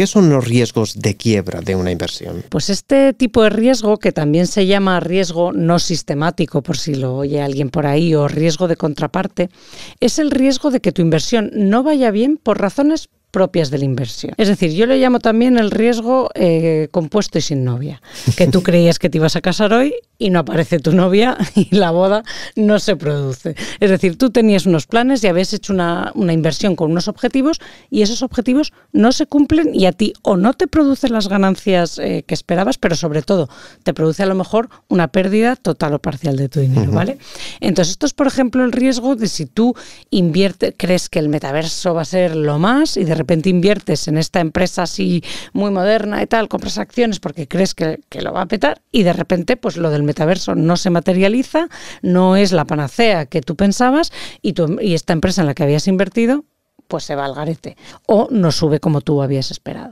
¿Qué son los riesgos de quiebra de una inversión? Pues este tipo de riesgo, que también se llama riesgo no sistemático, por si lo oye alguien por ahí, o riesgo de contraparte, es el riesgo de que tu inversión no vaya bien por razones propias de la inversión. Es decir, yo le llamo también el riesgo eh, compuesto y sin novia, que tú creías que te ibas a casar hoy y no aparece tu novia y la boda no se produce. Es decir, tú tenías unos planes y habías hecho una, inversión con unos objetivos y esos objetivos no se cumplen y a ti o no te producen las ganancias eh, que esperabas, pero sobre todo te produce a lo mejor una pérdida total o parcial de tu dinero, ¿vale? Entonces, esto es, por ejemplo, el riesgo de si tú inviertes, crees que el metaverso va a ser lo más y de repente inviertes en esta empresa así muy moderna y tal, compras acciones porque crees que, que lo va a petar y de repente pues lo del metaverso no se materializa, no es la panacea que tú pensabas y, tu, em, y esta empresa en la que habías invertido pues se va al garete o no sube como tú habías esperado.